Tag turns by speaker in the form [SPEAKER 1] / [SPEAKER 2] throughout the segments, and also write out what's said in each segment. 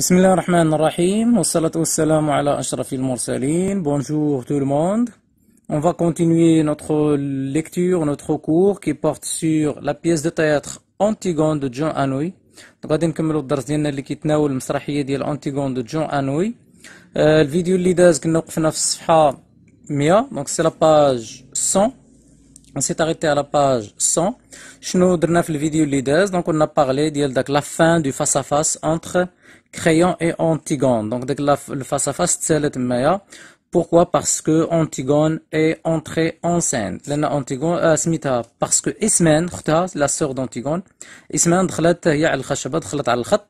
[SPEAKER 1] بسم الله الرحمن الرحيم والصلاة والسلام على أشرف المرسلين. Bonjour tout le monde. On va continuer notre lecture, notre cours qui porte sur la pièce de théâtre Antigone de John Hanouy. غادي نكملوا الدرس ديالنا اللي كيتناول المسرحيه ديال انتيغون دو جون انوي الفيديو اللي داز كنا وقفنا في الصفحه 100 دونك سي لا باج 100 On s'est arrêté à la page 100. Nous avons fait le vidéo leaders, donc on a parlé de la fin du face-à-face -face entre Créon et Antigone. Donc, le face-à-face تسالى تمايا. Pourquoi Parce que Antigone est entrée enceinte. لأن أنتيغون سميتها parce que إسمان أختها لا سور d'Antigone إسمان دخلت هي على الخشبة دخلت على الخط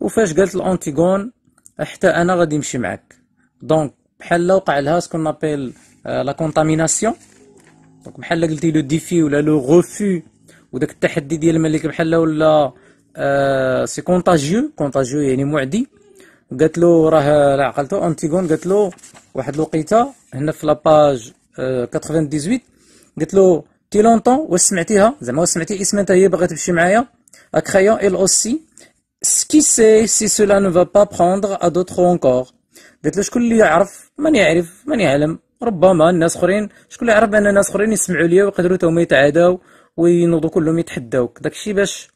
[SPEAKER 1] وفاش قالت لأنتيغون حتى أنا غادي نمشي معاك. دونك بحال وقع لها سكون نابيل لا كونتاميناسيون دونك بحال قلتي لو ديفي ولا لو غوفي وداك التحدي ديال ملك بحال ولا آه، سي كونتاجيو كونتاجيو يعني معدي قالت له راه على عقلته انتيغون قالت له واحد الوقيته هنا في لاباج آه، 98 قالت له تي لونطون واش سمعتيها زعما واش سمعتي اسمها انت هي باغا تمشي معايا اكخيا ال اوسي سكي سي سي سولا نو فا با بروندر ا دوتر اونكور قالت له شكون اللي يعرف من يعرف من يعلم ربما الناس اخرين شكون اللي يعرف ان الناس اخرين يسمعوا ليا ويقدروا تهم يتعاداو وينوضوا كلهم يتحداوك داكشي باش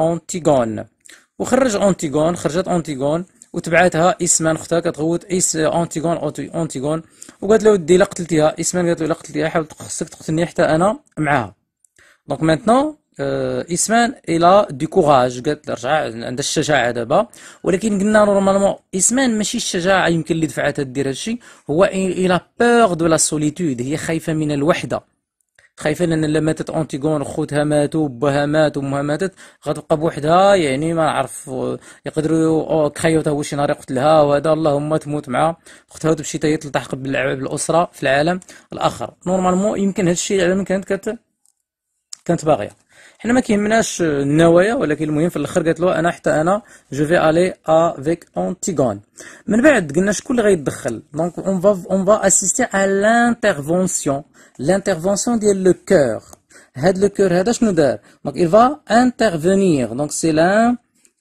[SPEAKER 1] أنتيغون وخرج أنتيغون خرجت أنتيغون وتبعتها اسمان اختها كتغوت اس انتيغون انتيغون وقالت له ودي الا قتلتيها اسمان قالت له الا قتلتيها حاول خصك تقتلني حتى انا معاها دونك مانتنون اسمان الى دي كوراج قالت رجع عندها الشجاعه دابا ولكن قلنا نورمالمون اسمان ماشي الشجاعه يمكن اللي دفعتها دير هادشي هو الى بوغ دو لا سوليتود هي خايفه من الوحده خايفين ان الا ماتت اونتيغون خوتها ماتوا باها مات امها ماتت غتبقى بوحدها يعني ما نعرف يقدروا كخيوتها واش نهار يقتلها وهذا اللهم تموت مع اختها وتمشي تاهي تلتحق بالاسره في العالم الاخر نورمالمون يمكن هذا الشيء العالم كانت كانت كانت باغيه حنا ما كيهمناش النوايا ولكن المهم في الاخر قالت له انا حتى انا جو في الي افيك اونتيغون من بعد قلنا شكون اللي غيتدخل دونك اون فا اون فا اسيستي على لانترفونسيون l'intervention ديال le cœur هاد le cœur هذا شنو دار donc il va intervenir donc c'est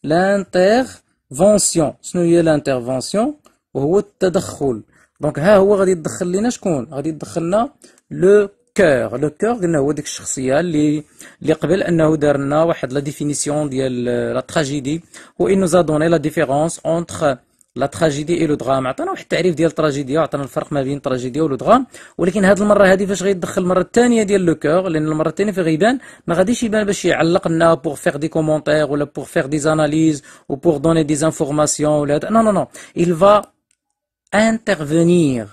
[SPEAKER 1] l'intervention شنو هي l'intervention وهو التدخل دونك ها هو غادي يدخل لنا شكون غادي يدخل لنا لو كور لو كور قلنا هو ديك الشخصيه اللي اللي قبل انه دار لنا واحد لا ديفينيسيون ديال لا تراجيدي هو انو زا دوني لا ديفيرونس اونتر لا تراجيدي اي لو دغام عطانا واحد التعريف ديال التراجيديا عطانا الفرق ما بين التراجيديا ولو دغام ولكن هذه المره هذه فاش غيدخل المره الثانيه ديال لو كور لان المره الثانيه فين غيبان ما غاديش يبان باش يعلق لنا بوغ فيغ دي كومونتير ولا بوغ فيغ دي زاناليز وبوغ بوغ دوني دي زانفورماسيون ولا هذا نو نو نو il va intervenir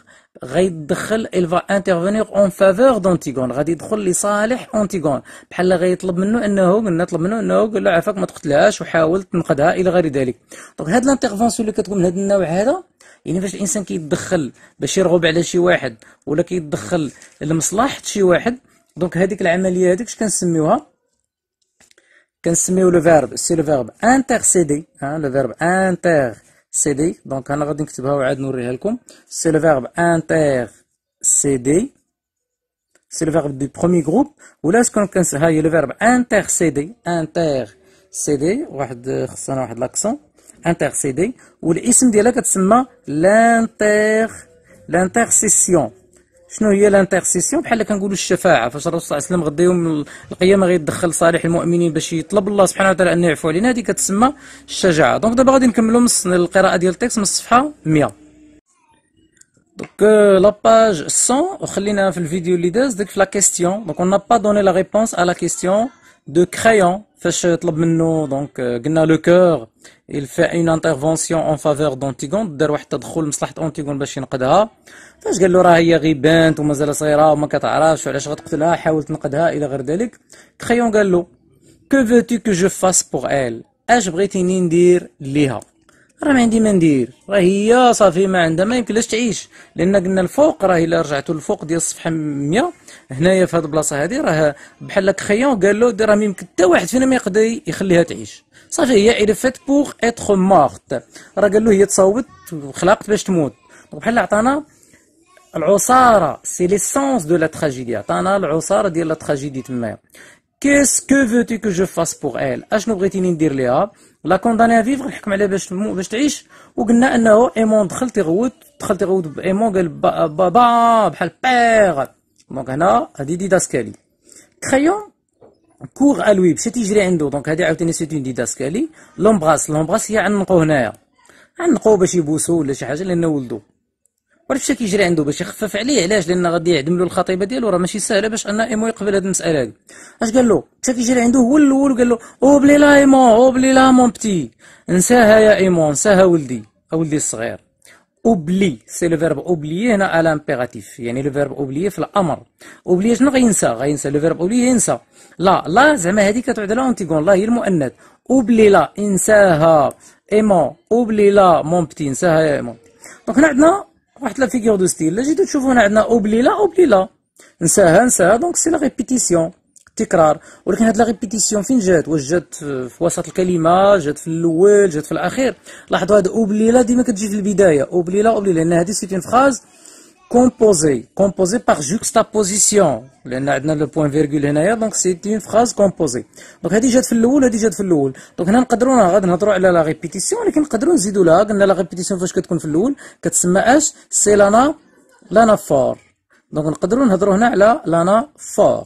[SPEAKER 1] غيدخل il va intervenir en faveur d'Antigone غادي يدخل لصالح أنتيغون بحال غيطلب منه انه قلنا طلب منه انه قال له عافاك ما تقتلهاش وحاول تنقذها الى غير ذلك دونك هاد لانترفونسيون اللي كتكون من هاد النوع هذا يعني فاش الانسان كيتدخل باش يرغب على شي واحد ولا كيتدخل لمصلحه شي واحد دونك هذيك العمليه هذيك اش كنسميوها كنسميو لو فيرب سي لو فيرب انترسيدي ها لو فيرب انتر سيدي دونك انا غادي نكتبها وعاد نوريها لكم سي لو فيرب انتر سيدي سي لو فيرب دو برومي جروب ولا شكون كنس ها هي لو فيرب انتر سيدي انتر سيدي واحد خصنا واحد لاكسون انتر سيدي والاسم ديالها كتسمى لانتر لانترسيسيون شنو هي لانتيرسيسيون بحال كنقولوا الشفاعه فاش الرسول صلى الله عليه وسلم غدا يوم القيامه غيدخل صالح المؤمنين باش يطلب الله سبحانه وتعالى انه يعفو علينا هذه كتسمى الشجاعه دونك دابا غادي نكملوا من القراءه ديال التكست من الصفحه 100 دونك لا باج 100, وخلينا في الفيديو اللي داز ديك في لا كيستيون دونك اون n'a دوني لا ريبونس ا لا كيستيون دو فاش طلب منه دونك قلنا لو cœur il fait une intervention en faveur d'Antigone دار واحد التدخل لمصلحة أنتيغون باش ينقذها فاش قال له راه هي غي بانت ومازال صغيرة وما كتعرفش علاش غتقتلها حاول تنقذها إلى غير ذلك كريون قال له que veux-tu que je fasse pour elle اش بغيتيني ندير ليها راه ما عندي ما ندير راه هي صافي ما عندها ما يمكنلاش تعيش لان قلنا الفوق راه الا رجعتوا للفوق ديال الصفحه 100 هنايا في هذه البلاصه هذه راه بحال لا خيون قال له راه ما يمكن حتى واحد فينا ما يقدر يخليها تعيش صافي هي الى فات بوغ اتخ مورت راه قال له هي تصاوبت وخلقت باش تموت بحال عطانا العصاره سي ليسونس دو لا تراجيدي عطانا العصاره ديال لا تراجيدي تمايا كيسكو فوتي كو جو فاس بوغ ال اشنو بغيتيني ندير ليها لا كونداني فيفغ نحكم عليها باش باش تعيش وقلنا انه ايمون دخل تيغوت دخل تيغوت بايمون قال بابا بحال بيغ دونك هنا هادي ديداسكالي كريون كور الوي باش تيجري عنده دونك هادي عاوتاني سيت اون ديداسكالي لومبراس لومبراس هي عنقو هنايا عنقو باش يبوسو ولا شي حاجه لانه ولدو عرفت شنو كيجري عنده باش يخفف عليه علاش لان غادي يعدم له الخطيبه ديالو راه ماشي ساهله باش ان ايمو يقبل هذه المساله هذه اش قال له حتى كيجري عنده هو الاول قال له اوبلي لا ايمون اوبلي لا مون بتي انساها يا ايمون انساها ولدي ولدي الصغير اوبلي سي لو فيرب اوبلي هنا على امبيراتيف يعني لو فيرب اوبلي في الامر اوبلي شنو غينسى غينسى لو فيرب اوبلي ينسى لا لا زعما هذيك كتعود على اونتيغون لا هي المؤنث اوبلي لا انساها ايمون اوبلي لا مون بتي انساها يا ايمون دونك هنا عندنا رحت لا فيغور دو ستيل جيتو تشوفو هنا عندنا اوبلي لا اوبلي لا نساها نساها دونك سي لا ريبيتيسيون تكرار ولكن هاد لا ريبيتيسيون فين جات واش جات في وسط الكلمه جات في الاول جات في الاخير لاحظوا هاد اوبلي لا ديما كتجي في البدايه اوبلي لا اوبلي لان هادي سيت اون فراز composée composée par juxtaposition لان عندنا لو بوان فيرغول هنايا دونك سي اون فراز كومبوزي دونك هذه جات في الاول هذه جات في الاول دونك هنا نقدروا غادي نهضروا على لا ريبيتيسيون ولكن نقدروا نزيدوا لها قلنا لا ريبيتيسيون فاش كتكون في الاول كتسمى اش سي لانا لانا فور دونك نقدروا نهضروا هنا على لانا فور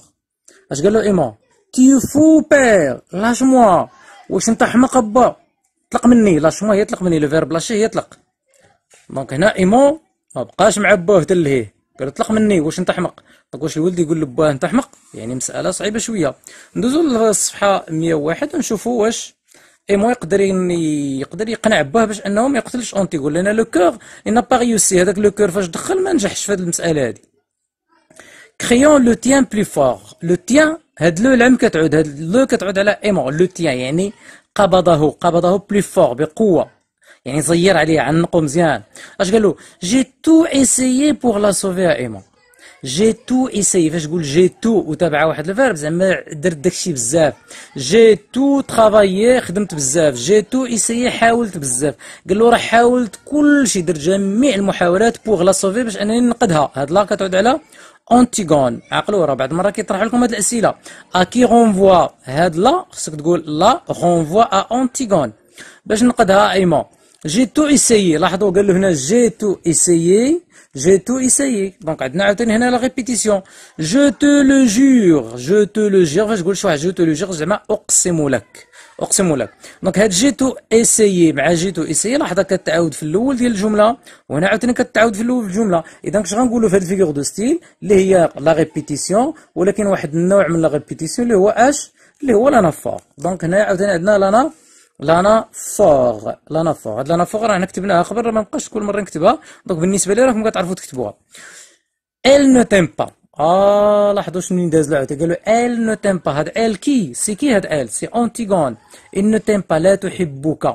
[SPEAKER 1] اش قال له ايمون تي فو بير لاش موا واش انت حمق با طلق مني لاش موا هي طلق مني لو فيرب لاشي هي طلق دونك هنا ايمون ما بقاش مع باه حتى لهيه قال اطلق مني واش انت حمق طق واش الولد يقول لباه انت حمق يعني مساله صعيبه شويه ندوزو للصفحه 101 ونشوفوا واش مو يقدر يقدر يقنع باه باش انه ما يقتلش اونتي يقول لان لو كور ان با ريوسي هذاك لو كور فاش دخل ما نجحش في هذه المساله هذه كريون لو تيان بلي فور لو تيان هاد لو العم كتعود هاد لو كتعود على ايمون لو تيان يعني قبضه قبضه بلي فور بقوه يعني زير عليه عنقو مزيان اش قال له جي تو ايسيي بوغ لا سوفي ايمون جي تو ايسيي فاش تقول جي تو وتابع واحد الفيرب زعما درت داكشي بزاف جي تو ترافايي خدمت بزاف جي تو ايسيي حاولت بزاف قال له راه حاولت كلشي درت جميع المحاولات بوغ لا سوفي باش انني ننقذها هاد لا كتعود على اونتيغون عقلوا راه بعض المرات كيطرحوا لكم هاد الاسئله اكي غونفوا هاد لا خصك تقول لا غونفوا ا اونتيغون باش نقدها ايمون جي تو ايسيي لاحظوا قال له هنا جي تو ايسيي جي تو ايسيي دونك عندنا عاوتاني هنا لا ريبيتيسيون جو تو لو جور جو تو لو جور فاش تقول شي واحد جو تو لو جور زعما اقسم لك اقسم لك دونك هاد جيتو ايسيي مع جيتو ايسيي لاحظه كتعاود في الاول ديال الجمله وهنا عاوتاني كتعاود في الاول الجمله اذا كش غنقولوا في هاد الفيغور دو ستيل اللي هي لا ريبيتيسيون ولكن واحد النوع من لا ريبيتيسيون اللي هو اش اللي هو لانافور دونك هنا عاوتاني عندنا لانا لانا فوغ لانا فوغ هاد لانا فوغ راه كتبناها قبل راه ما نبقاش كل مره نكتبها دونك بالنسبه لي راكم كتعرفوا تكتبوها ال نو تيم با اه لاحظوا شنو داز العهده قالوا ال نو تيم با هاد ال كي سي كي هاد ال سي اونتيغون ان نو تيم با لا تحبك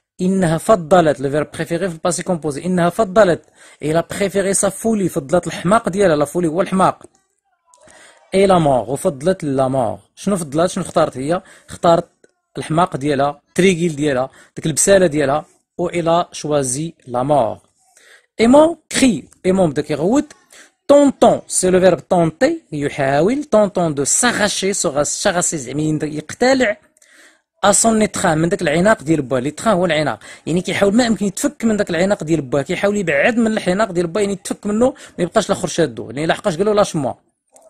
[SPEAKER 1] إنها فضلت لو فيرب بريفيري في الباسي كومبوزي إنها فضلت إلا بريفيري سا فولي فضلت الحماق ديالها لا فولي هو الحماق إي لا مور وفضلت لا مور شنو فضلت شنو اختارت هي اختارت الحماق ديالها تريغيل ديالها ديك البسالة ديالها و إلا شوازي لا مور إيمون كري إيمون بدا كيغوت طونطون سي لو فيرب طونتي يحاول طونطون دو ساغاشي ساغاشي زعما يقتلع اصون لي تخان من داك العناق ديال با لي تخان هو العناق يعني كيحاول ما امكن يتفك من داك العناق ديال با كيحاول يبعد من العناق ديال با يعني يتفك منه ما يبقاش الاخر شادو يعني لحقاش قال له لاش موا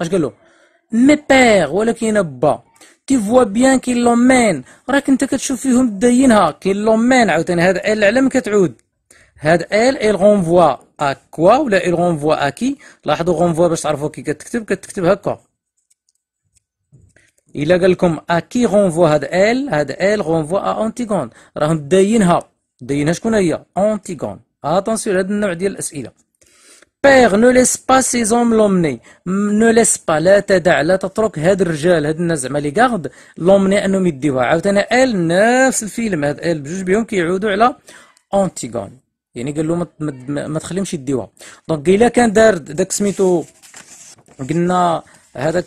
[SPEAKER 1] اش قال له مي بير ولكن با تي فوا بيان كي لومين راك انت كتشوف فيهم داينها كي لومين عاوتاني هذا ال على كتعود هاد ال ال غونفوا ا كوا ولا ال غونفوا ا كي لاحظوا غونفوا باش تعرفوا كي كتكتب كتكتب هكا الا قال لكم ا كي غونفو هاد ال هاد ال غونفو ا اونتيغون راهم داينها داينها شكون هي اونتيغون اتونسيون هاد النوع ديال الاسئله بيغ نو ليس با سيزوم لومني نو ليس با لا تدع لا تترك هاد الرجال هاد الناس زعما لي كارد لومني انهم يديوها عاوتاني ال نفس الفيلم هاد ال بجوج بهم كيعودوا على اونتيغون يعني قال له ما, ما تخليهمش يديوها دونك الا كان دار داك سميتو قلنا هذاك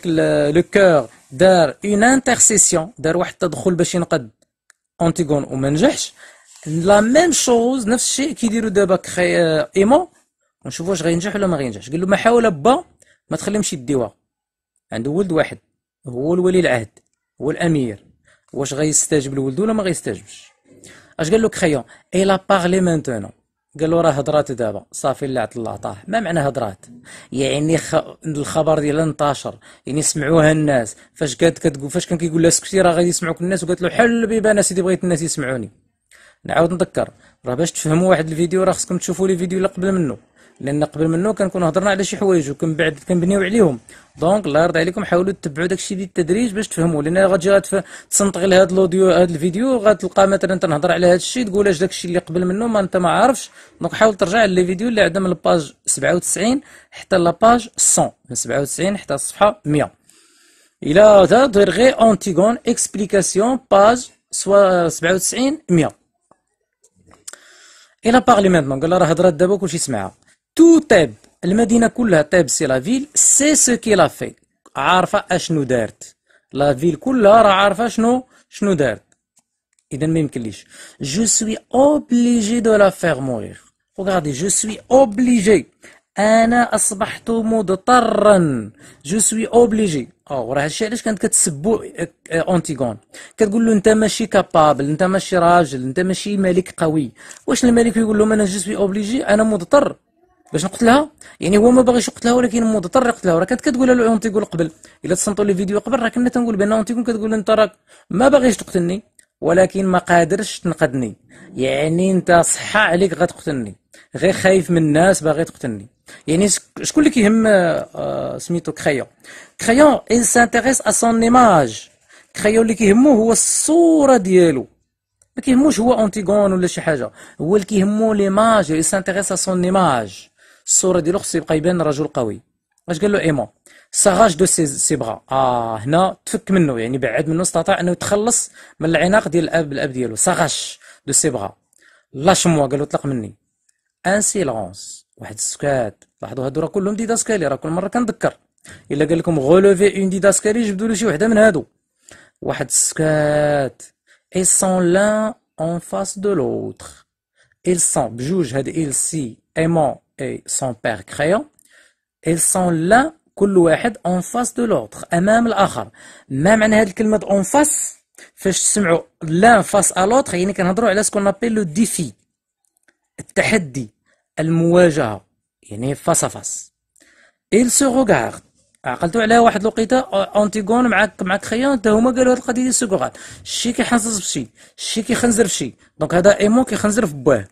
[SPEAKER 1] لو كور دار اون انترسيسيون دار واحد التدخل باش ينقد انتيغون وما نجحش لا ميم شوز نفس الشيء كيديروا دابا كخي ايمون ونشوفوا واش غينجح ولا ما غينجحش قال له ما حاول با ما تخليهمش يديوها عنده ولد واحد هو الولي العهد هو الامير واش غيستجب الولد ولا ما غيستجبش اش قال له كخيون اي لا بارلي مانتونون قال له راه هضرات دابا صافي اللي الله طاح ما معنى هضرات يعني خ... الخبر ديالها انتشر يعني سمعوها الناس فاش قالت كتقول فاش كان كيقول لها سكتي راه غادي يسمعوك الناس وقالت له حل بيبان سيدي بغيت الناس يسمعوني نعاود نذكر راه باش تفهموا واحد الفيديو راه خصكم تشوفوا لي فيديو اللي قبل منه لان قبل منه كنكونوا هضرنا على شي حوايج وكن بعد كنبنيو عليهم دونك الله يرضي عليكم حاولوا تتبعوا داكشي بالتدريج باش تفهموا لان غتجي غتف تصنت غير هذا الاوديو هذا الفيديو غتلقى مثلا تنهضر على هذا الشيء تقول اش داكشي اللي قبل منه ما انت ما عارفش دونك حاول ترجع لي فيديو اللي عندنا من الباج 97 حتى لاباج 100 من 97 حتى الصفحه 100 الى هذا دير غير اونتيغون اكسبليكاسيون باج 97 100 الى باغلي مينتمون قال راه هضرات دابا كلشي سمعها تو طيب المدينة كلها طيب سي لا فيل سي سو كي لا في عارفة اشنو دارت لا فيل كلها راه عارفة شنو شنو دارت إذا ما يمكنليش جو سوي اوبليجي دو لا فيغ موغيغ وغادي جو سوي أوبليجي انا اصبحت مضطرا جو سوي اوبليجي او راه هادشي علاش كانت كتسبو اونتيغون كتقول له انت ماشي كابابل انت ماشي راجل انت ماشي ملك قوي واش الملك يقول لهم انا جو سوي اوبليجي انا مضطر باش نقتلها يعني هو ما باغيش يقتلها ولكن مضطر يقتلها راه كانت كتقول له اونتي تيقول قبل الا تصنتوا لي فيديو قبل راه كنا تنقول بان اونتي تيكون كتقول انت راك ما باغيش تقتلني ولكن ما قادرش تنقذني يعني انت صحة عليك غتقتلني غير خايف من الناس باغي تقتلني يعني شكون اللي كيهم آه، آه، سميتو كخيا كخيا ان سانتيريس ا سون ايماج كخيا اللي كيهمو هو الصورة ديالو ما كيهموش هو اونتيغون ولا شي حاجة هو اللي كيهمو ليماج اي سانتيريس ا سون ايماج الصوره ديالو خصو يبقى يبان رجل قوي اش قال له ايمون ساغاج دو سي بغا اه هنا تفك منه يعني بعد منه استطاع انه يتخلص من العناق ديال الاب الاب ديالو ساغاج دو سي بغا موا قال له طلق مني ان سيلونس واحد السكات لاحظوا هادو راه كلهم ديداسكالي راه كل مره كنذكر الا قال لكم غولوفي اون ديداسكالي جبدوا له شي وحده من هادو واحد السكات اي سون لان اون فاس دو لوتر ils سون بجوج هاد ال سي ايمون et son père Créon, ils sont là كل واحد en face دو l'autre, امام الاخر ما معنى هذه الكلمه en face؟ فاش تسمعوا لا فاس ا لوتر يعني كنهضروا على سكون نابيل لو ديفي التحدي المواجهه يعني فاس ا فاس ايل se regarde عقلتوا عليها واحد الوقيته اونتيغون معاك معاك خيان حتى هما قالوا هاد القضيه ديال السكوغات شي كيحنصص بشي شي كيخنزر بشي دونك هذا ايمون كيخنزر في بواه.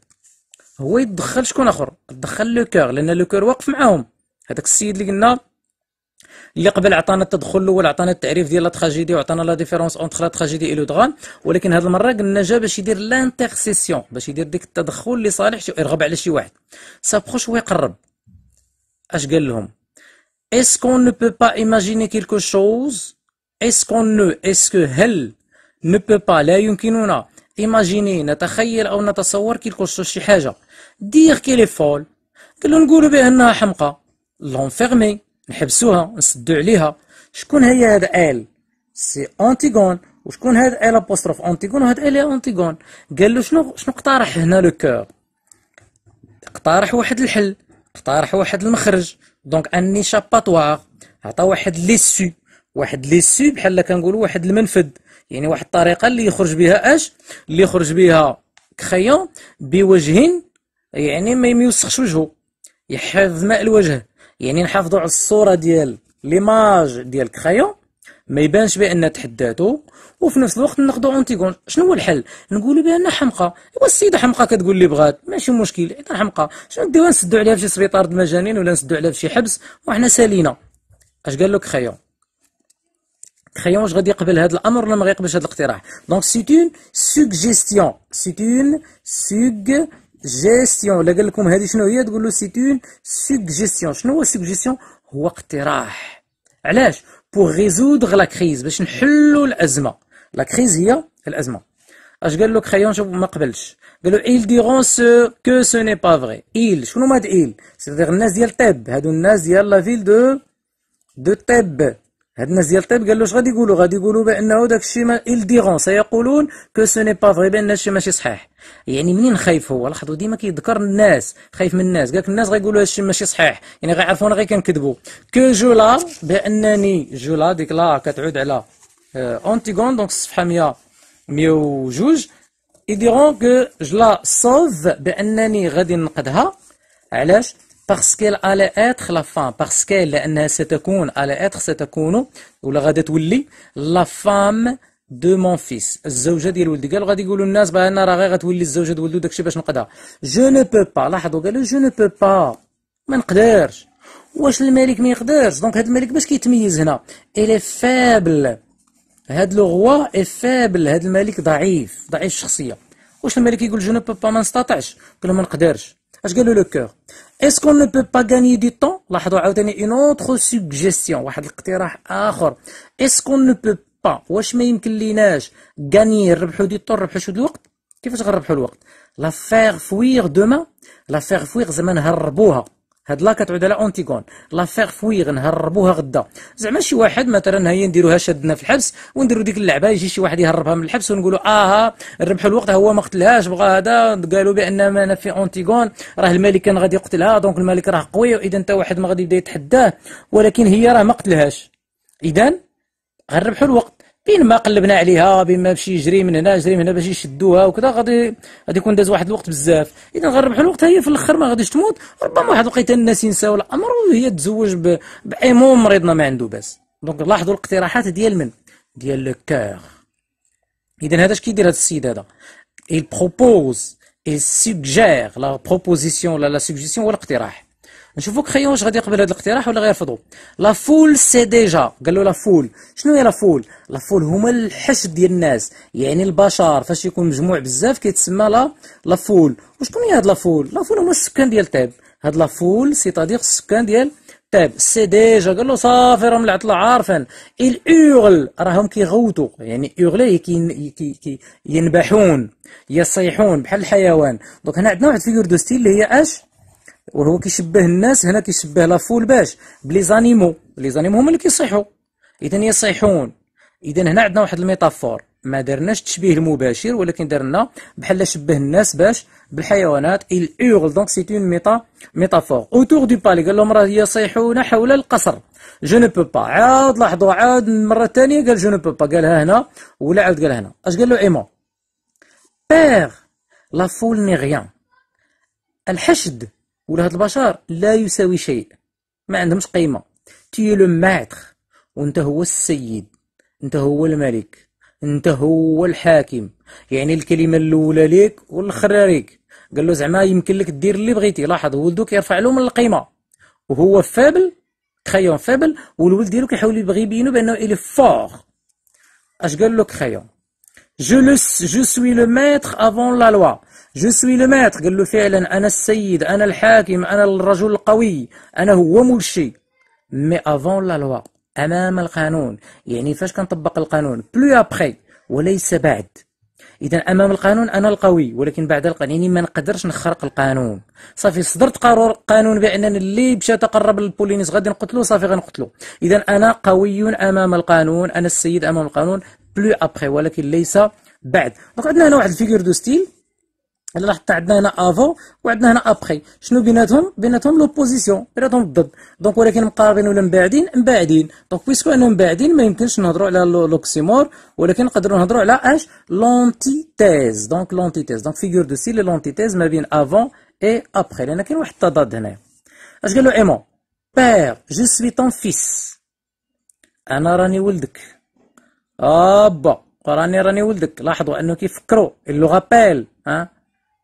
[SPEAKER 1] هو يدخل شكون اخر دخل لو كور لان لو كور واقف معاهم هذاك السيد اللي قلنا اللي قبل عطانا التدخل الاول عطانا التعريف ديال لا تراجيدي وعطانا لا ديفيرونس اونتر لا تراجيدي اي لو دغام ولكن هذه المره قلنا جا باش يدير لانتيرسيسيون باش يدير ديك التدخل اللي صالح يرغب على شي واحد سابخوش ويقرب اش قال لهم اسكو نو بو با ايماجيني كيلكو شوز اسكو نو اسكو هل نو بو با لا يمكننا ايماجيني نتخيل او نتصور كيلكو شوز شي حاجه دير كي لي فول قالو نقولو انها حمقى لونفيرمي نحبسوها نسدو عليها شكون هي هذا ال سي انتيغون وشكون هذا ال ابوستروف انتيغون وهاد ال انتيغون قال له شنو شنو اقترح هنا لو كور اقترح واحد الحل اقترح واحد المخرج دونك اني نيشاباتوار عطى واحد ليسو واحد ليسو بحال كنقولوا واحد المنفذ يعني واحد الطريقه اللي يخرج بها اش اللي يخرج بها كريون بوجه يعني ما يوسخش وجهه يحفظ ماء الوجه يعني نحافظوا على الصوره ديال ليماج ديال كخايون ما يبانش بان تحداتو وفي نفس الوقت ناخذ اونتيغون شنو هو الحل نقولوا بان حمقى ايوا السيده حمقى كتقول لي بغات ماشي مشكل حتى حمقى شنو نديرو نسدوا عليها فشي سبيطار د المجانين ولا نسدوا عليها فشي حبس وحنا سالينا اش قال له كخيون كخيون واش غادي يقبل هذا الامر ولا ما غيقبلش هذا الاقتراح دونك سيت اون سوغجيستيون سيت اون سوغ جيستيون ولا قال لكم هذه شنو هي تقول له سي اون سوجيستيون شنو هو سوجيستيون هو اقتراح علاش بور ريزودغ لا كريز باش نحلوا الازمه لا كريز هي الازمه اش قال له كريون شوف ما قبلش قال له ايل ديرون سو كو سو ني با فري ايل شنو ما ايل سي الناس ديال طيب هادو الناس ديال لا فيل دو دو طيب هاد الناس ديال الطب قال له اش غادي يقولوا غادي يقولوا بانه داك الشيء ما الديغون سيقولون كو سو ني با فري بان الشيء ماشي صحيح يعني منين خايف هو لاحظوا ديما كيذكر الناس خايف من الناس قالك الناس غايقولوا هذا الشيء ماشي صحيح يعني غيعرفونا غير كنكذبوا كو جولا بانني جولا ديك لا كتعود على اونتيغون دونك الصفحه 100 102 يديرون كو لا سوف بانني غادي ننقدها علاش باسكو على اتر لا فام باسكو لانها ستكون cette اتر ستكون ولا غادي تولي لا فام دو مون فيس الزوجه ديال ولدي قالوا غادي يقولوا الناس بان راه غير غتولي الزوجه ديال ولدو داكشي باش نقدها جو نو بو با لاحظوا قالوا جو نو بو با ما نقدرش واش الملك ما يقدرش دونك هاد الملك باش كيتميز هنا الي فابل هاد لو غوا اي فابل هاد الملك ضعيف ضعيف الشخصيه واش الملك يقول جو نو بو با ما نستطعش قال ما نقدرش اش قالوا لو كور كون نو بو با غاني دي طون لاحظوا عاوتاني اون اوتر سوجيستيون واحد الاقتراح اخر كون نو بو با واش ما يمكن ليناش غاني نربحوا دي طون نربحوا شو الوقت كيفاش غنربحوا الوقت لا فيغ فويغ دوما لا فيغ فويغ زعما نهربوها هاد لا كتعود على اونتيغون فيغ فويغ نهربوها غدا زعما شي واحد مثلا هيا نديروها شادنا في الحبس ونديرو ديك اللعبه يجي شي واحد يهربها من الحبس ونقولوا اها ربحوا الوقت هو ما قتلهاش بغى هذا قالوا بان ما في اونتيغون راه الملك كان غادي يقتلها دونك الملك راه قوي واذا انت واحد ما غادي يبدا يتحداه ولكن هي راه ما قتلهاش اذا غنربحوا الوقت بين ما قلبنا عليها بين ما مشي يجري من هنا يجري من هنا باش يشدوها وكذا غادي غادي يكون داز واحد الوقت بزاف اذا غنربحوا الوقت هي في الاخر ما غاديش تموت ربما واحد الوقيته الناس ينساو الامر وهي تزوج بايموم مريضنا ما عنده باس دونك لاحظوا الاقتراحات ديال من ديال لو كوغ اذا هذا اش كيدير هذا السيد هذا il propose il suggère la proposition la, la suggestion والاقتراح نشوفو خيو واش غادي يقبل هذا الاقتراح ولا غيرفضو لا فول سي ديجا قال له لا فول شنو هي لا فول لا فول هما الحشد ديال الناس يعني البشر فاش يكون مجموع بزاف كيتسمى لا لا فول وشكون هي هاد لا فول لا فول هما السكان ديال تاب طيب. هاد لا فول سي سيتادير السكان ديال تاب طيب. سي ديجا قال له صافي راهم العطله عارفين ال اوغل راهم كيغوتوا يعني اوغلي كي, كي, كي ينبحون يصيحون بحال الحيوان دونك هنا عندنا واحد فيغور دو ستيل اللي هي اش وهو كيشبه الناس هنا كيشبه لافول باش بلي زانيمو لي زانيمو هما اللي كيصيحوا اذا يصيحون اذا هنا عندنا واحد الميتافور ما درناش التشبيه المباشر ولكن درنا بحال شبه الناس باش بالحيوانات ال hurle دونك سي une ميتا ميتافور اوتور دو بالي قال لهم راه يصيحون حول القصر جو نو با عاد لاحظوا عاد المره الثانيه قال جو نو با قالها هنا ولا عاود قالها هنا اش قال له ايمون بير لا فول ني غيان الحشد ولا هاد البشر لا يساوي شيء ما عندهمش قيمة تي لو ماتر وانت هو السيد انت هو الملك انت هو الحاكم يعني الكلمة الاولى ليك والاخرى ليك قال له زعما يمكن لك دير اللي بغيتي لاحظ ولدو كيرفع له من القيمة وهو فابل كريون فابل والولد ديالو كيحاول يبغي يبينو بانه الي فور اش قال له كريون جو لو جو سوي لو ماتر افون لا لوا جو سوي لو ماتر قال له فعلا انا السيد انا الحاكم انا الرجل القوي انا هو مولشي مي افون لا لوا امام القانون يعني فاش كنطبق القانون بلو ابخي وليس بعد اذا امام القانون انا القوي ولكن بعد القانون يعني ما نقدرش نخرق القانون صافي صدرت قرار قانون بان اللي مشى تقرب للبولينيس غادي نقتلو صافي غنقتلو اذا انا قوي امام القانون انا السيد امام القانون بلو ابخي ولكن ليس بعد دونك عندنا هنا واحد الفيغور دو ستيل الا لاحظت عندنا هنا افون وعندنا هنا ابخي شنو بيناتهم بيناتهم لوبوزيسيون بيناتهم الضد دونك ولكن مقاربين ولا مبعدين مبعدين دونك بيسكو انهم مبعدين ما يمكنش نهضروا على لوكسيمور ولكن نقدروا نهضروا على اش لونتيتيز دونك لونتيتيز دونك فيغور دو سيل لونتيتيز ما بين افون اي ابخي لان كاين واحد التضاد هنايا اش قال له ايمون بير جو سوي طون فيس انا راني ولدك ابا راني راني ولدك لاحظوا انه كيفكروا اللغه بيل ها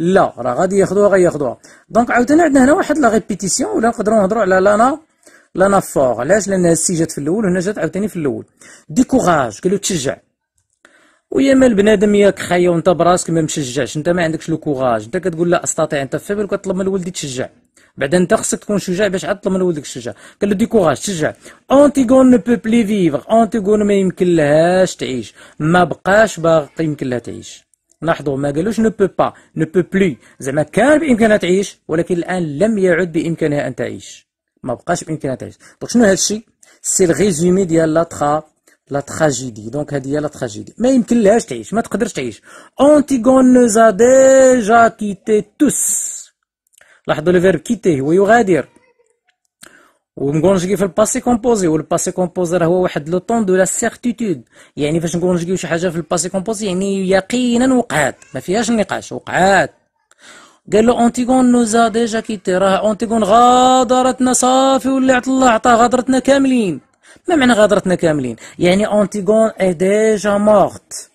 [SPEAKER 1] لا راه غادي ياخذوها غياخذوها دونك عاوتاني عندنا هنا واحد لا ريبيتيسيون ولا نقدروا نهضروا على لانا لانا فور علاش لان السي جات في الاول وهنا جات عاوتاني في الاول ديكوراج قالوا تشجع ويا ما البنادم ياك خيا وانت براسك ما مشجعش انت ما عندكش لو كوراج انت كتقول لا استطيع انت في بالك تطلب من ولدي تشجع بعد انت خصك تكون شجاع باش عاد تطلب من ولدك الشجاع قال له ديكوراج تشجع اونتيغون نو بو بلي فيفر اونتيغون ما يمكن لهاش تعيش ما بقاش باقي يمكن لها تعيش نحضر ما قالوش نو بو با نو بو بلو زعما كان بامكانها تعيش ولكن الان لم يعد بامكانها ان تعيش ما بقاش بامكانها تعيش دونك شنو هذا الشيء سي الغيزومي ديال لا تخا لا تراجيدي دونك هذه هي لا تراجيدي ما يمكنلهاش تعيش ما تقدرش تعيش اونتيغون نوزا ديجا كيتي توس لاحظوا الفيرب كيتي هو يغادر ونكونجيكي في الباسي كومبوزي والباسي كومبوزي راه هو واحد لو طون دو لا سيرتيتود يعني فاش نكونجيو شي حاجه في الباسي كومبوزي يعني يقينا وقعات ما فيهاش نقاش وقعات قال له اونتيغون نوزا ديجا كيتي راه اونتيغون غادرتنا صافي عطى الله عطاه غادرتنا كاملين ما معنى غادرتنا كاملين يعني اونتيغون اي ديجا مورت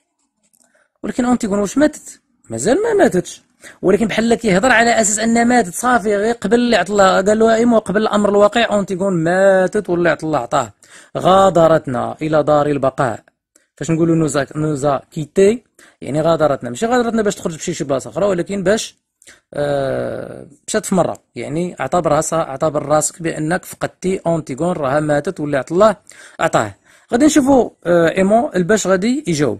[SPEAKER 1] ولكن اونتيغون واش ماتت مازال ما ماتتش ولكن بحال كيهضر على اساس انها ماتت صافي غير قبل اللي عطى الله قال له ايمو قبل الامر الواقع اون تيكون ماتت واللي عطى الله عطاه غادرتنا الى دار البقاء فاش نقولوا نوزا نوزا كيتي يعني غادرتنا ماشي غادرتنا باش تخرج بشي شي بلاصه اخرى ولكن باش أه مشات في مره يعني اعتبر راسها اعتبر راسك بانك فقدتي اونتيغون راها ماتت ولا عطى الله عطاه غادي نشوفوا أه ايمو الباش غادي يجاوب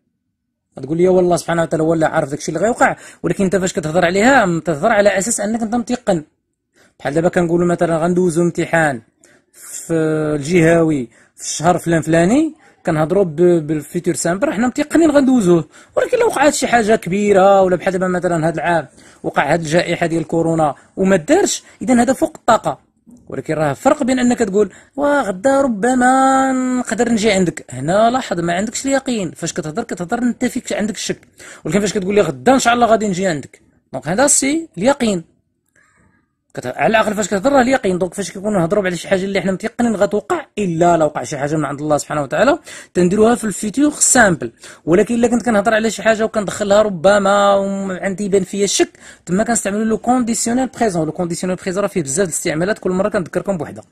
[SPEAKER 1] تقول لي والله سبحانه وتعالى ولا عارف داك الشيء اللي غيوقع ولكن انت فاش كتهضر عليها تهضر على اساس انك انت متيقن بحال دابا كنقولوا مثلا غندوزو امتحان في الجهاوي في الشهر فلان فلاني كنهضروا بالفيتور سامبل حنا متيقنين غندوزوه ولكن لو وقعت شي حاجه كبيره ولا بحال دابا مثلا هذا العام وقع هذه الجائحه ديال كورونا وما دارش اذا هذا فوق الطاقه ولكن راه فرق بين انك تقول وغدا ربما نقدر نجي عندك هنا لاحظ ما عندكش اليقين فاش كتهضر كتهضر انت فيك عندك الشك ولكن فاش كتقول لي غدا ان شاء الله غادي نجي عندك دونك هذا سي اليقين كت... على الاقل فاش كتهضر اليقين دونك فاش كيكونوا نهضروا على شي حاجه اللي حنا متيقنين غتوقع الا لو وقع شي حاجه من عند الله سبحانه وتعالى تنديروها في الفيتور سامبل ولكن الا كنت كنهضر على شي حاجه وكندخلها ربما عندي يبان فيا الشك تما كنستعملوا لو كونديسيونيل بريزون لو كونديسيونيل بريزون راه فيه بزاف الاستعمالات كل مره كنذكركم بوحده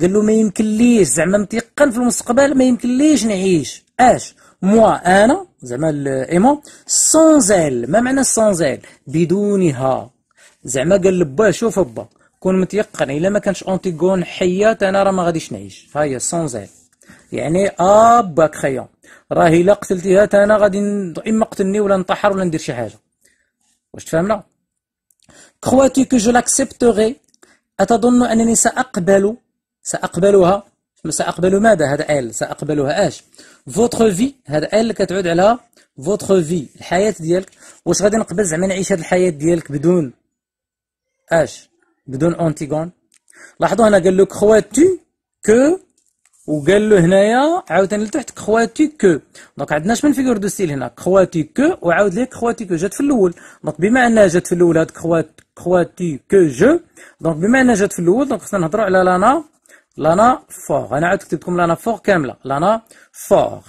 [SPEAKER 1] قال له ما ليش زعما متيقن في المستقبل ما ليش نعيش اش موا انا زعما ايمون سونزيل ما معنى سونزيل بدونها زعما قال لباه شوف با كون متيقن الا ما كانش اونتيغون حيه انا راه ما غاديش نعيش ها هي سونزير يعني آه، با خيا راه الا قتلتيها انا غادي اما قتلني ولا ننتحر ولا ندير شي حاجه واش تفهمنا كرواتي كو جو لاكسبتوري اتظن انني ساقبل ساقبلها ساقبل ماذا هذا ال ساقبلها اش فوتر في هذا ال كتعود على فوتر في الحياه ديالك واش غادي نقبل زعما نعيش هذه الحياه ديالك بدون اش بدون أنتيغون لاحظوا هنا قال لك خواتي كو وقال له هنايا عاوتاني لتحت خواتي كو دونك عندنا من فيغور دو ستيل هنا خواتي كو وعاود لك خواتي كو جات في الاول دونك بما انها جات في الاول هاد خوات خواتي كو جو دونك بما انها جات في الاول دونك خصنا نهضروا على لانا لانا فور انا عاود كتبت لكم لانا فور كامله لانا فور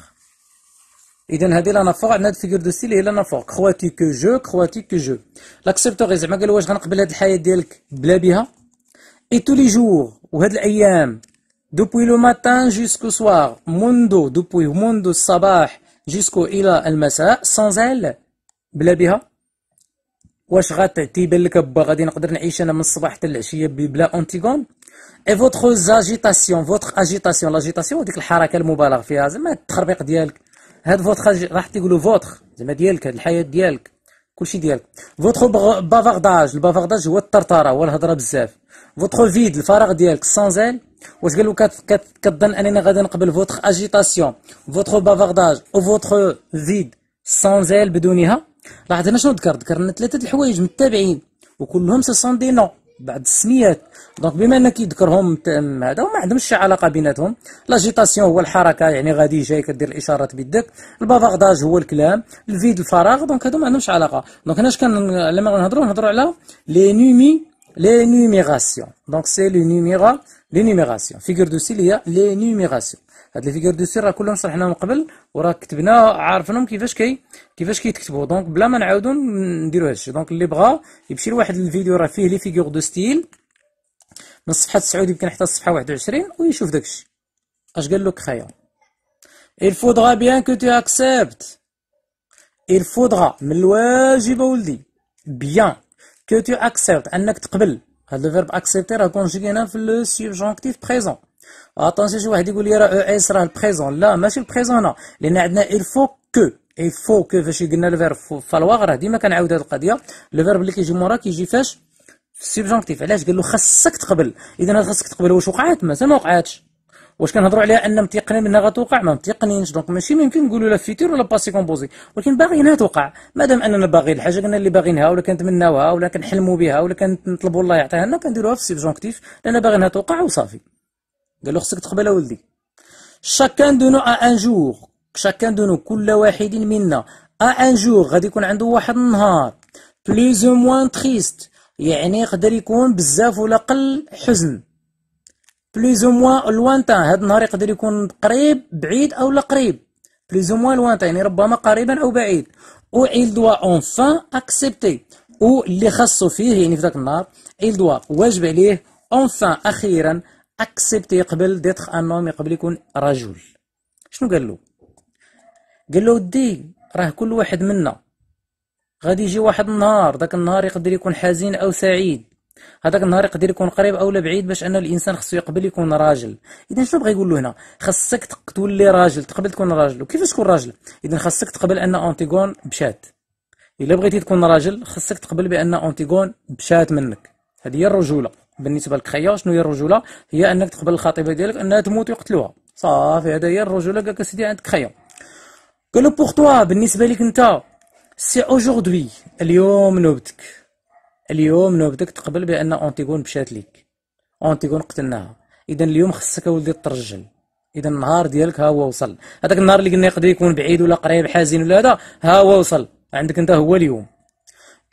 [SPEAKER 1] اذا هذه لا نافور عندنا هاد الفيغور دو ستيل هي لا نافور كرواتي كو جو كرواتي كو جو لاكسبتور زعما قال واش غنقبل هاد الحياه ديالك بلا بها اي تو لي جور وهاد الايام دوبوي لو ماتان جوسكو سوار موندو دوبوي موندو الصباح جوسكو الى المساء زال بلا بها واش غتعطي بان لك با غادي نقدر نعيش انا من الصباح حتى العشيه بلا اونتيغون اي فوتخ زاجيتاسيون فوتخ اجيتاسيون لاجيتاسيون هذيك الحركه المبالغ فيها زعما التخربيق ديالك هاد فوتخ راح تقولوا فوتخ زعما ديالك هاد الحياه ديالك كلشي ديالك فوتخ بافارداج البافارداج هو الطرطره هو الهضره بزاف فوتخ فيد الفراغ ديالك سانزيل واش قالوا كتظن انني غادي نقبل فوتخ اجيتاسيون فوتخ بافارداج او فوتخ فيد سانزيل بدونها لاحظنا شنو ذكر ذكرنا ثلاثه الحوايج متابعين وكلهم سو سون دي نو بعض السميات دونك بما انك يذكرهم هذا وما عندهمش شي علاقه بيناتهم لاجيتاسيون هو الحركه يعني غادي جاي كدير الاشارات بيدك البافارداج هو الكلام الفيد الفراغ دونك هادو ما عندهمش علاقه دونك هنا اش كان لما غنهضروا نهضروا على لي نومي l'énumération دونك سي le numéro, l'énumération style, دو سيل هي l'énumération هاد لي فيغور دو سيل راه كلهم شرحناهم من قبل وراه كتبنا عارفينهم كيفاش كي كيفاش كيتكتبوا دونك بلا ما نعاودو نديرو هادشي دونك اللي بغا يمشي لواحد الفيديو راه فيه لي فيغور دو ستيل من الصفحه تسعود يمكن حتى الصفحة 21 ويشوف داكشي اش قال لك خايا il faudra bien que tu acceptes il faudra من الواجب اولدي بيان كو تو اكسبت انك تقبل هاد لو فيرب اكسبتي راه كونجيكينا في لو سوبجونكتيف بريزون اتونسيون شي واحد يقول لي راه او اس راه البريزون لا ماشي البريزون لان عندنا الفو كو فو كو فاش قلنا لو فيرب فالواغ راه ديما كنعاود هاد القضيه لو فيرب اللي كيجي مورا كيجي فاش في علاش قال له خاصك تقبل اذا خاصك تقبل واش وقعت مثلا ما وقعاتش واش كنهضروا عليها ان متيقنين انها غتوقع ما متيقنينش دونك ماشي ممكن نقولوا لا فيتير ولا باسي كومبوزي ولكن باغيينها توقع مادام اننا باغيين الحاجه قلنا اللي باغيينها ولا كنتمناوها ولا كنحلموا بها ولا كنطلبوا الله يعطيها لنا كنديروها في السبجونكتيف لان باغيينها توقع وصافي قال له خصك تقبل ولدي شاكان دو نو ان جور شاكان دو نو كل واحد منا ان جور غادي يكون عنده واحد النهار بليز موان تريست يعني يقدر يكون بزاف ولا قل حزن بليز او موان لوانتان هاد النهار يقدر يكون قريب بعيد او لا قريب بليز او موان لوانتان يعني ربما قريبا او بعيد او ايل دوا اونفان اكسبتي او اللي خاصو فيه يعني في ذاك النهار ايل دوا واجب عليه اونفان اخيرا اكسبتي قبل ديتخ ان هوم قبل يكون رجل شنو قال له قال له ودي راه كل واحد منا غادي يجي واحد النهار ذاك النهار يقدر يكون حزين او سعيد هذاك النهار يقدر يكون قريب او لا بعيد باش ان الانسان خصو يقبل يكون راجل اذا شنو بغى يقول له هنا خاصك تولي راجل تقبل تكون راجل وكيفاش تكون راجل اذا خاصك تقبل ان انتيغون مشات الا بغيتي تكون راجل خاصك تقبل بان انتيغون مشات منك هذه هي الرجوله بالنسبه لك خيا شنو هي الرجوله هي انك تقبل الخطيبه ديالك انها تموت ويقتلوها صافي هذا هي الرجوله قالك سيدي عندك خيا قالو بوغ توا بالنسبه لك انت سي اوجوردي اليوم نوبتك اليوم نوبتك تقبل بأن أونتيغون مشات ليك أونتيغون قتلناها إذا اليوم خصك أولدي ترجل إذا النهار ديالك ها هو وصل هذاك النهار اللي قلنا يقدر يكون بعيد ولا قريب حزين ولا هذا ها هو وصل عندك أنت هو اليوم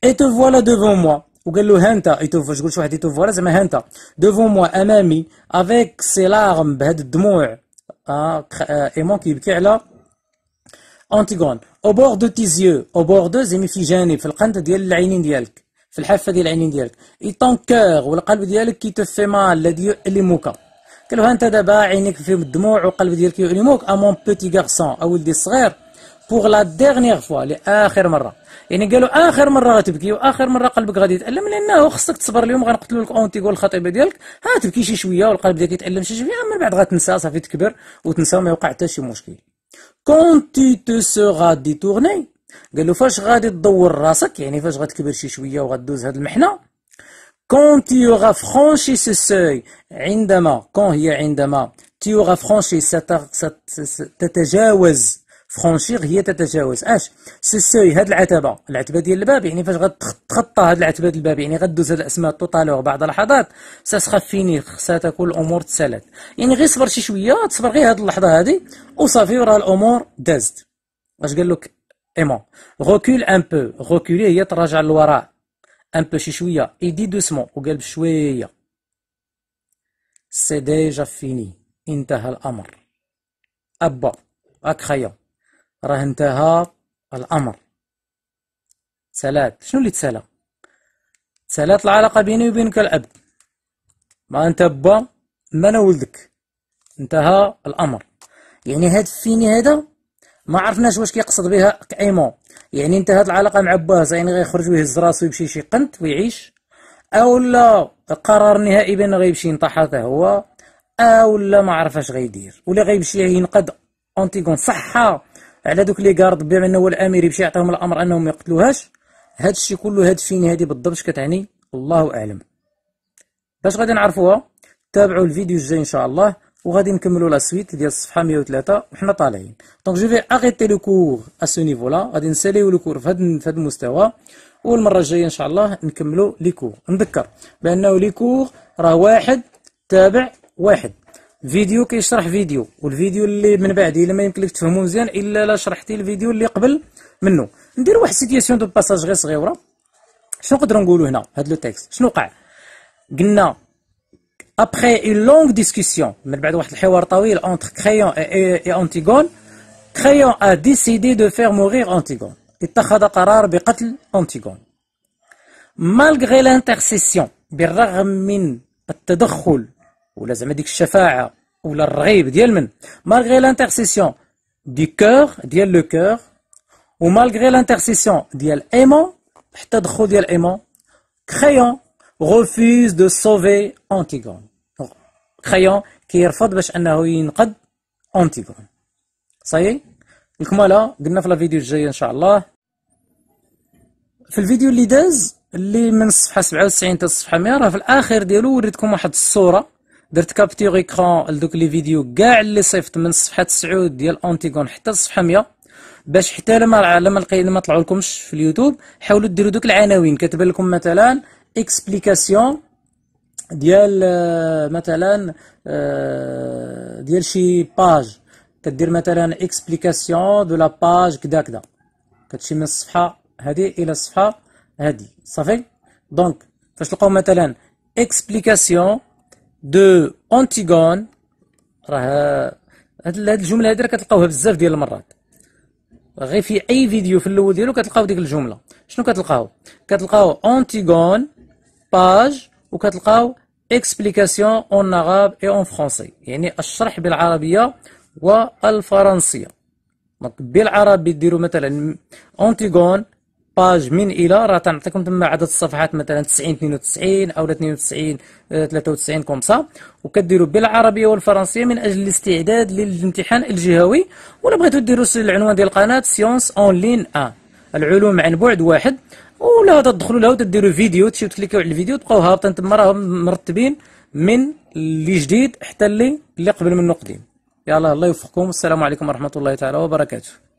[SPEAKER 1] إي تو فوالا دوفون موا وقال له هانتا إي تو قلت واحد إي تو فوالا زعما هانتا دوفون موا أمامي أفيك سي لاغم بهاد الدموع آه إيمون آه، كيبكي على أنتيغون أو بور دو تيزيو أو بور دو زعما في جانب في القنت ديال العينين ديالك في الحافه ديال العينين ديالك اي طون كور والقلب ديالك كي في مال الذي يؤلمك قال انت دابا عينيك فيهم الدموع والقلب ديالك يؤلمك مون بوتي غارسون او ولدي الصغير بوغ لا ديرنيغ فوا لاخر مره يعني قالوا اخر مره غتبكي واخر مره قلبك غادي يتالم لانه خصك تصبر اليوم غنقتلوا لك اونتيغو الخطيبه ديالك ها تبكي شي شويه والقلب ديالك يتالم شي شويه من بعد غتنسى صافي تكبر وتنسى وما يوقع حتى شي مشكل كون تي تو سوغا ديتورني قال له فاش غادي تدور راسك يعني فاش غتكبر شي شويه وغدوز هاد المحنه كون تيوغا فرونشي سو سوي عندما كون هي عندما تيوغا فرونشي ستتجاوز فرانشيغ هي تتجاوز اش سو سوي هاد العتبه العتبه ديال الباب يعني فاش غتخطى هاد العتبه ديال الباب يعني غدوز هاد الاسماء توطالوغ بعض اللحظات فيني ستكون الامور تسالت يعني غير صبر شي شويه تصبر غير هاد اللحظه هادي وصافي وراه الامور دازت واش قال لك ايمون Recule ان بو Reculer هي تراجع للوراء. ان بو شي شوية. ايدي دوسمون doucement. وقال بشوية. سي ديجا فيني انتهى الأمر. أبا. راك خيا. راه انتهى الأمر. تسالات. شنو اللي تسالا؟ تسالات العلاقة بيني وبينك الأب. ما أنت با ما أنا ولدك. انتهى الأمر. يعني هاد فيني هذا ما عرفناش واش كيقصد بها كايمون يعني انت هاد العلاقه مع باه يعني غيخرج ويهز راسو ويمشي شي قنت ويعيش او لا قرار نهائي بان غيمشي ينطح حتى هو او لا ما عرف اش غيدير ولا غيمشي ينقد اونتيغون صحه على دوك لي كارد بما انه هو الامير يمشي يعطيهم الامر انهم ما يقتلوهاش هادشي الشيء كله هاد الشيء هادي بالضبط اش كتعني الله اعلم باش غادي نعرفوها تابعوا الفيديو الجاي ان شاء الله وغادي نكملوا لا سويت ديال الصفحه 103 وحنا طالعين دونك جو في اريتي لو كور ا سو نيفو لا غادي نساليو لو كور في هذا في هذا المستوى والمره الجايه ان شاء الله نكملوا لي كور نذكر بانه لي كور راه واحد تابع واحد فيديو كيشرح فيديو والفيديو اللي من بعد الا ما يمكن لك تفهمو مزيان الا لا شرحتي الفيديو اللي قبل منه ندير واحد سيتياسيون دو باساج غير صغيره شنو نقدروا نقولوا هنا هاد لو تيكست شنو وقع قلنا après une longue discussion, entre Créon et, Antigone, Créon a décidé de faire mourir Antigone. Antigone. Malgré l'intercession, malgré l'intercession du cœur, le cœur, ou malgré l'intercession l'aimant, Créon refuse de sauver Antigone. خيون كيرفض باش انه ينقد اونتيغون صايي الكماله قلنا في الفيديو الجايه ان شاء الله في الفيديو اللي داز اللي من الصفحه 97 حتى الصفحه 100 راه في الاخر ديالو وريتكم واحد الصوره درت كابتيغ ايكرون لدوك لي فيديو كاع اللي صيفط من الصفحه 9 ديال اونتيغون حتى الصفحه 100 باش حتى لما لما ما طلعولكمش في اليوتيوب حاولوا ديروا دوك العناوين كتبان لكم مثلا اكسبليكاسيون ديال آه، مثلا آه، ديال شي باج كدير مثلا اكسبليكاسيون دو لا باج كدا كدا كتمشي من الصفحه هذه الى الصفحه هذه صافي دونك فاش تلقاو مثلا اكسبليكاسيون دو انتيغون راه هاد الجمله هادي راه كتلقاوها بزاف ديال المرات غير في اي فيديو في الاول ديالو كتلقاو ديك الجمله شنو كتلقاو كتلقاو انتيغون باج وكتلقاو اكسبليكاسيون اون اغاب اي اون فرونسي يعني الشرح بالعربيه والفرنسيه دونك بالعربي ديروا مثلا اونتيغون باج من الى راه تنعطيكم تما عدد الصفحات مثلا 90 92 او 92 93 كومسا وكديروا بالعربيه والفرنسيه من اجل الاستعداد للامتحان الجهوي ولا بغيتوا ديروا العنوان ديال القناه سيونس اون لين 1 العلوم عن بعد واحد ولا تدخلوا لها وتديروا فيديو تمشيو تكليكيو على الفيديو تبقاو هابطين تما راهم مرتبين من اللي جديد حتى اللي اللي قبل منه قديم يلا الله يوفقكم والسلام عليكم ورحمه الله تعالى وبركاته